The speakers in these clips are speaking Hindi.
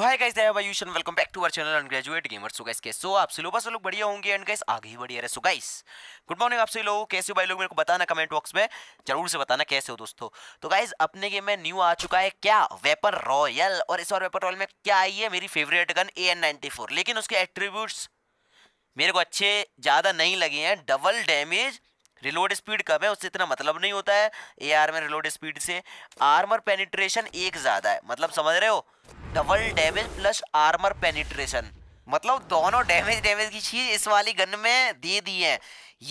सो हाय गाइस दया Ayush and welcome back to our channel undergraduate gamers so guys के सो आप सभी लोग बस लोग बढ़िया होंगे एंड गाइस आगे ही बढ़िया रहे सो गाइस गुड मॉर्निंग आप सभी लोग कैसे हो भाई लोग मेरे को बताना कमेंट बॉक्स में जरूर से बताना कैसे हो दोस्तों तो गाइस अपने गेम में न्यू आ चुका है क्या वेपन रॉयल और इस बार वेपन रॉयल में क्या आई है मेरी फेवरेट गन ए लेकिन उसके एट्रीब्यूट्स मेरे को अच्छे ज़्यादा नहीं लगे हैं डबल डैमेज रिलोड स्पीड कम है उससे इतना मतलब नहीं होता है ए में रिलोड स्पीड से आर्मर पेनिट्रेशन एक ज़्यादा है मतलब समझ रहे हो double damage plus armour penetration मतलब दोनों डैमेज डैमेज की चीज इस वाली गन में दे दी है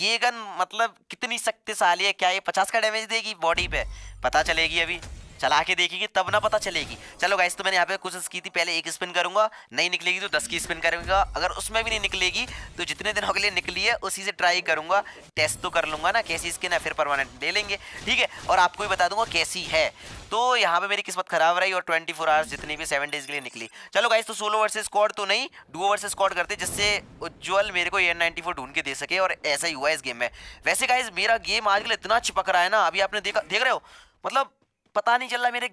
ये गन मतलब कितनी शक्तिशाली है क्या ये पचास का डैमेज देगी बॉडी पे पता चलेगी अभी चला के देखेंगे तब ना पता चलेगी चलो गाइस तो मैंने यहाँ पे कोशिश की थी पहले एक स्पिन करूंगा नहीं निकलेगी तो दस की स्पिन करूंगा अगर उसमें भी नहीं निकलेगी तो जितने दिन अगले निकली है उसी से ट्राई करूंगा टेस्ट तो कर लूंगा ना कैसी स्किन है फिर परमानेंट ले लेंगे ठीक है और आपको भी बता दूंगा कैसी है तो यहाँ पे मेरी किस्मत खराब रही और 24 फोर आवर्स जितनी भी सेवन डेज के लिए निकली चलो गाइस तो सोलो वर्सेस स्कॉड तो नहीं डुओ वर्सेस स्कॉड करते जिससे उज्ज्वल मेरे को एन नाइन्टी फोर ढूंढ के दे सके और ऐसा ही हुआ इस गेम में वैसे गाइस मेरा गेम आजकल इतना चिपक रहा है ना अभी आपने देखा देख रहे हो मतलब पता नहीं चल रहा मेरे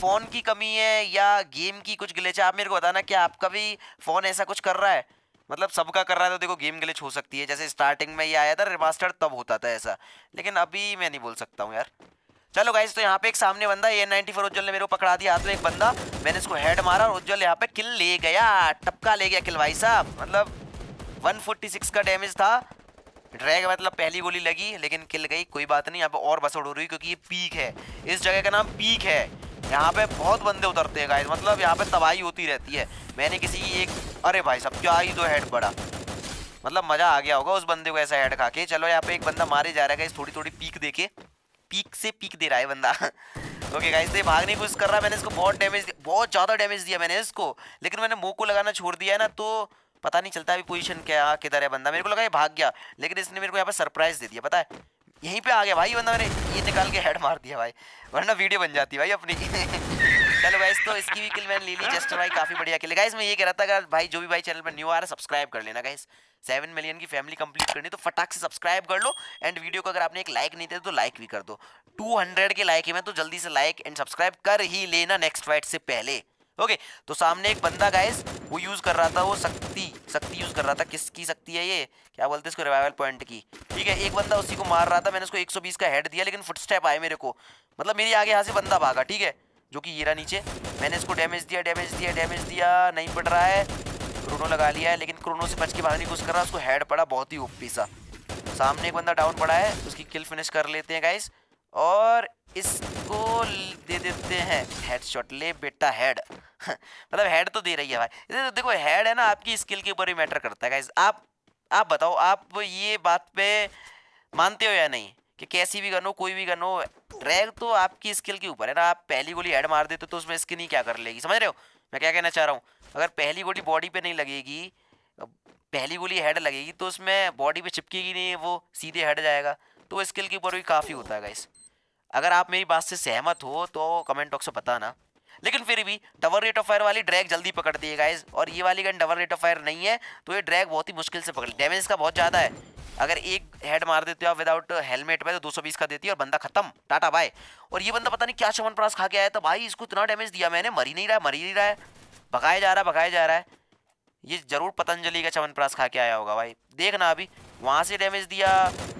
फ़ोन की कमी है या गेम की कुछ गिलेच है आप मेरे को बताना क्या आपका भी फ़ोन ऐसा कुछ कर रहा है मतलब सबका कर रहा है तो देखो गेम गिलेच हो सकती है जैसे स्टार्टिंग में ये आया था रिमास्टर तब होता था ऐसा लेकिन अभी मैं नहीं बोल सकता हूँ यार चलो गाइज तो यहाँ पे एक सामने बंदा एन नाइनटी फोर उज्जवल ने मेरे को पकड़ा दिया हाथ में एक बंदा मैंने इसको हेड मारा और उज्जवल यहाँ पे किल ले गया टपका ले गया किल भाई साहब मतलब 146 का डैमेज था ड्रैग मतलब पहली गोली लगी लेकिन किल गई कोई बात नहीं यहाँ पे और बस उड़ रही क्योंकि ये पीक है इस जगह का नाम पीक है यहाँ पे बहुत बंदे उतरते हैं गाइस मतलब यहाँ पे तबाही होती रहती है मैंने किसी की एक अरे भाई सब क्या ही तो हेड पड़ा मतलब मज़ा आ गया होगा उस बंदे को ऐसा हेड खा के चलो यहाँ पे एक बंदा मारे जा रहा है गाइस थोड़ी थोड़ी पीक देके पीक से पीक दे रहा है बंदा ओके गाइस ये भाग नहीं कुछ कर रहा मैंने इसको बहुत डैमेज बहुत ज़्यादा डैमेज दिया मैंने इसको लेकिन मैंने मुँह को लगाना छोड़ दिया है ना तो पता नहीं चलता अभी पोजीशन क्या किधर है बंदा मेरे को लगा ये भाग गया लेकिन इसने मेरे को यहाँ पर सरप्राइज़ दे दिया पता है यहीं पे आ गया भाई बंदा मैंने ये निकाल के हेड मार दिया भाई वरना वीडियो बन जाती भाई अपनी चलो गाइस तो इसकी भी किल मैंने ले ली जस्ट भाई काफ़ी बढ़िया किल गाइस मैं ये कह रहा था अगर भाई जो भी भाई चैनल पर न्यू आ रहा है सब्सक्राइब कर लेना गाइस सेवन मिलियन की फैमिली कंप्लीट करनी तो फटाक से सब्सक्राइब कर लो एंड वीडियो को अगर आपने एक लाइक नहीं दिया तो लाइक भी कर दो हंड्रेड के लाइक है मैं तो जल्दी से लाइक एंड सब्सक्राइब कर ही लेना नेक्स्ट फाइट से पहले ओके तो सामने एक बंदा गाइस वो यूज कर रहा था वो शक्ति शक्ति यूज कर रहा था किसकी शक्ति है ये क्या बोलते हैं इसको रिवाइवल पॉइंट की ठीक है एक बंदा उसी को मार रहा था मैंने उसको 120 का हेड दिया लेकिन फुटस्टेप आए मेरे को मतलब मेरी आगे यहाँ से बंदा भागा ठीक है जो कि हीरा नीचे मैंने इसको डैमेज दिया डैमेज दिया डैमेज दिया नहीं पड़ रहा है क्रोनो लगा लिया है लेकिन क्रोनो से बच के भागने की कोशिश कर रहा है उसको हेड पड़ा बहुत ही ओपी सा सामने एक बंदा डाउन पड़ा है उसकी किल फिनिश कर लेते हैं गाइस और इसको दे देते हैं हेडशॉट ले बेटा हेड मतलब हेड तो दे रही है भाई देखो हेड है ना आपकी स्किल के ऊपर ही मैटर करता है आप आप बताओ आप ये बात पे मानते हो या नहीं कि कैसी भी गनो कोई भी गनो ड्रैग तो आपकी स्किल के ऊपर है ना आप पहली गोली हेड मार देते तो उसमें स्किन ही क्या कर लेगी समझ रहे हो मैं क्या कहना चाह रहा हूँ अगर पहली गोली बॉडी पे नहीं लगेगी पहली गोली हेड लगेगी तो उसमें बॉडी पे चिपकेगी नहीं वो सीधे हेड जाएगा तो स्किल के ऊपर भी काफ़ी होता है गाइस अगर आप मेरी बात से सहमत हो तो कमेंट बॉक्स में बताना लेकिन फिर भी डबल रेट ऑफ फायर वाली ड्रैग जल्दी पकड़ती है गाइज और ये वाली gun double rate of fire नहीं है तो ये ड्रैग बहुत ही मुश्किल से पकड़ डैमेज का बहुत ज़्यादा है अगर एक हेड मार देते हो आप विदाउट हेलमेट में तो 220 का देती है और बंदा खत्म टाटा बाय और ये बंदा पता नहीं क्या चमन प्रास खा के आया था भाई इसको इतना डैमेज दिया मैंने मरी नहीं रहा है मरी नहीं रहा है भगाया जा रहा है भगाया जा रहा है ये जरूर पतंजलि का चमन प्रास खा के आया होगा भाई देखना अभी वहाँ से डैमेज दिया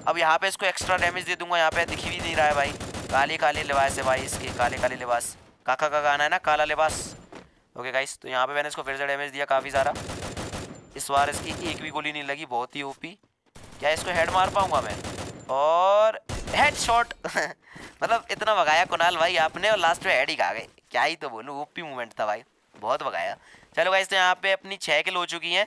अब यहाँ पे इसको एक्स्ट्रा डैमेज दे दूंगा यहाँ पे दिख ही नहीं रहा है भाई काली काली लिबास है भाई इसकी काले काले लिबास काका का गाना है ना काला लिबास ओके गाइस तो यहाँ पे मैंने इसको फिर से डैमेज दिया काफ़ी सारा इस बार इसकी एक भी गोली नहीं लगी बहुत ही ओपी क्या इसको हेड मार पाऊंगा मैं और हेड शॉट मतलब इतना भगाया कुणाल भाई आपने और लास्ट में हेड ही खा गए क्या ही तो बोलूँ ओपी मूवमेंट था भाई बहुत भगाया चलो गाइस तो यहाँ पे अपनी छः किल हो चुकी हैं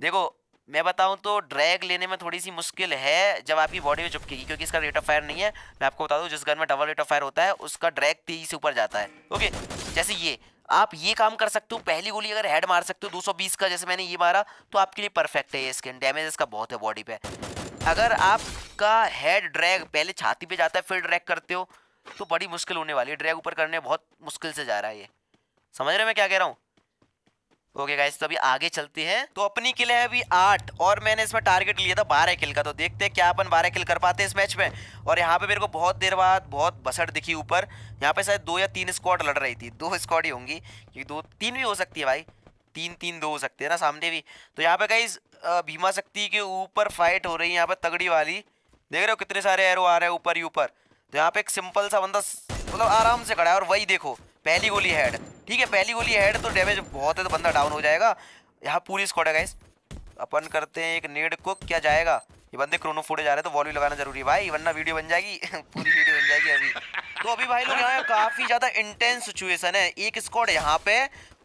देखो मैं बताऊं तो ड्रैग लेने में थोड़ी सी मुश्किल है जब आपकी बॉडी में चुपकेगी क्योंकि इसका रेट ऑफ फायर नहीं है मैं आपको बता दूं जिस गन में डबल रेट ऑफ फायर होता है उसका ड्रैग तेजी से ऊपर जाता है ओके जैसे ये आप ये काम कर सकते हो पहली गोली अगर हेड मार सकते हो 220 का जैसे मैंने ये मारा तो आपके लिए परफेक्ट है ये स्किन डैमेज इसका बहुत है बॉडी पे अगर आपका हेड ड्रैग पहले छाती पे जाता है फिर ड्रैग करते हो तो बड़ी मुश्किल होने वाली है ड्रैग ऊपर करने बहुत मुश्किल से जा रहा है ये समझ रहे मैं क्या कह रहा हूँ ओके गाइस तो अभी आगे चलते हैं तो अपनी किले है अभी आठ और मैंने इसमें टारगेट लिया था बारह किल का तो देखते हैं क्या अपन बारह किल कर पाते हैं इस मैच में और यहाँ पे मेरे को बहुत देर बाद बहुत बसड़ दिखी ऊपर यहाँ पे शायद दो या तीन स्क्वाड लड़ रही थी दो स्क्वाड ही होंगी क्योंकि दो तीन भी हो सकती है भाई तीन तीन दो हो सकते हैं ना सामने भी तो यहाँ पे गाइज भीमा शक्ति के ऊपर फाइट हो रही है यहाँ पे तगड़ी वाली देख रहे हो कितने सारे एरो आ रहे हैं ऊपर ही ऊपर तो यहाँ पे एक सिंपल सा बंदा मतलब आराम से खड़ा है और वही देखो पहली गोली हेड ठीक है पहली गोली हेड तो डैमेज बहुत है तो बंदा डाउन हो जाएगा यहाँ पूरी स्कॉट है गाइस अपन करते हैं एक नेड को क्या जाएगा ये बंदे क्रोनो फोड़े जा रहे हैं तो वॉल्यू लगाना जरूरी है भाई वरना वीडियो बन जाएगी पूरी वीडियो बन जाएगी अभी तो अभी भाई लोग यहाँ काफ़ी ज़्यादा इंटेंस सिचुएसन है एक स्कॉट यहाँ पे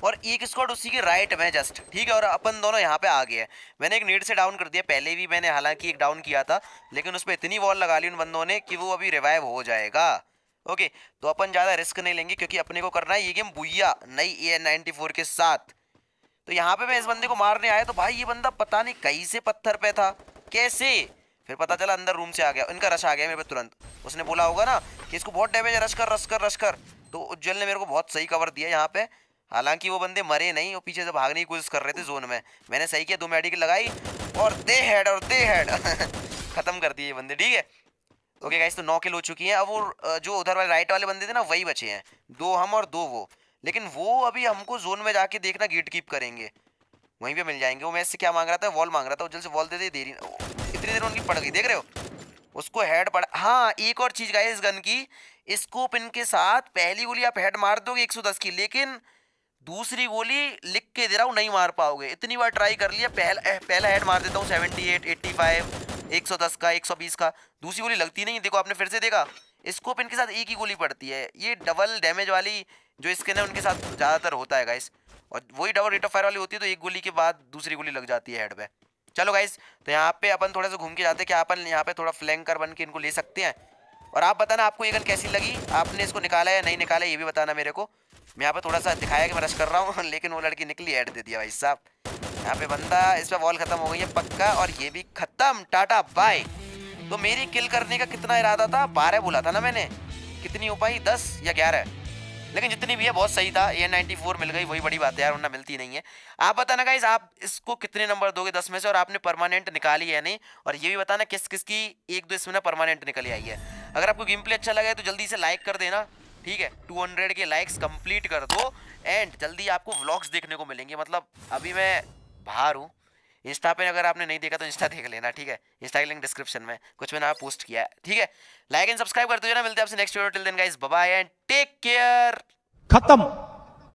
और एक स्कॉट उसी के राइट में जस्ट ठीक है और अपन दोनों यहाँ पे आ गए हैं मैंने एक नेट से डाउन कर दिया पहले भी मैंने हालांकि एक डाउन किया था लेकिन उस पर इतनी वॉल लगा ली उन बंदों ने कि वो अभी रिवाइव हो जाएगा ओके तो अपन ज़्यादा रिस्क नहीं लेंगे क्योंकि अपने को करना है ये गेम बुइया नई ए नाइनटी फोर के साथ तो यहाँ पे मैं इस बंदे को मारने आया तो भाई ये बंदा पता नहीं कहीं से पत्थर पे था कैसे फिर पता चला अंदर रूम से आ गया इनका रश आ गया मेरे पे तुरंत उसने बोला होगा ना कि इसको बहुत डैमेज है रश कर रश कर रश कर तो उज्जवल ने मेरे को बहुत सही कवर दिया यहाँ पे हालांकि वो बंदे मरे नहीं वो पीछे से भागने की कोशिश कर रहे थे जोन में मैंने सही किया दो मेडिकल लगाई और दे हेड और दे हेड खत्म कर दिए ये बंदे ठीक है ओके गाइस तो नौ किल हो चुकी है अब वो जो उधर वाले राइट वाले बंदे थे ना वही बचे हैं दो हम और दो वो लेकिन वो अभी हमको जोन में जाके देखना गेट कीप करेंगे वहीं पे मिल जाएंगे वो मैं इससे क्या मांग रहा था वॉल मांग रहा था जल्द से वॉल दे दे देरी इतनी देर उनकी पड़ गई देख रहे हो उसको हेड पड़ हाँ एक और चीज़ गाइस गन की स्कोप इनके साथ पहली गोली आप हेड मार दोगे दस की लेकिन दूसरी गोली लिख के दे रहा हूँ नहीं मार पाओगे इतनी बार ट्राई कर लिया पहला पहला हेड मार देता हूँ एट्टी फाइव 110 का 120 का दूसरी गोली लगती नहीं देखो आपने फिर से देखा स्कोप इनके साथ एक ही गोली पड़ती है ये डबल डैमेज वाली जो स्किन है उनके साथ ज़्यादातर होता है गाइस और वही डबल रेट ऑफ फायर वाली होती है तो एक गोली के बाद दूसरी गोली लग जाती है हेड पे चलो गाइस तो यहाँ पे अपन थोड़ा सा घूम के जाते हैं कि अपन यहाँ पे थोड़ा फ्लैंग कर बन के इनको ले सकते हैं और आप बताना आपको ये गन कैसी लगी आपने इसको निकाला या नहीं निकाला ये भी बताना मेरे को मैं यहाँ पे थोड़ा सा दिखाया कि मैं रश कर रहा हूँ लेकिन वो लड़की निकली ऐड दे दिया भाई साहब यहाँ पे बंदा पर वॉल खत्म हो गई है पक्का और ये भी खत्म टाटा बाय तो मेरी किल करने का कितना इरादा था बारह बोला था ना मैंने कितनी हो पाई दस या ग्यारह लेकिन जितनी भी है बहुत सही था ए नाइन्टी फोर मिल गई वही बड़ी बात है यार वरना मिलती नहीं है आप बताना गाइज आप इसको कितने नंबर दोगे दस में से और आपने परमानेंट निकाली है नहीं और ये भी बताना किस किस की एक दो इसमें ना परमानेंट निकली आई है अगर आपको गेम प्ले अच्छा लगा तो जल्दी से लाइक कर देना ठीक है 200 के लाइक्स कंप्लीट कर दो एंड जल्दी आपको व्लॉग्स देखने को मिलेंगे मतलब अभी मैं बाहर हूँ इंस्टा पे अगर आपने नहीं देखा तो इंस्टा देख लेना ठीक है इंस्टा की लिंक डिस्क्रिप्शन में कुछ मैंने आप पोस्ट किया है ठीक है लाइक एंड सब्सक्राइब कर दो ना मिलते हैं आपसे next video till then guys bye and take care खत्म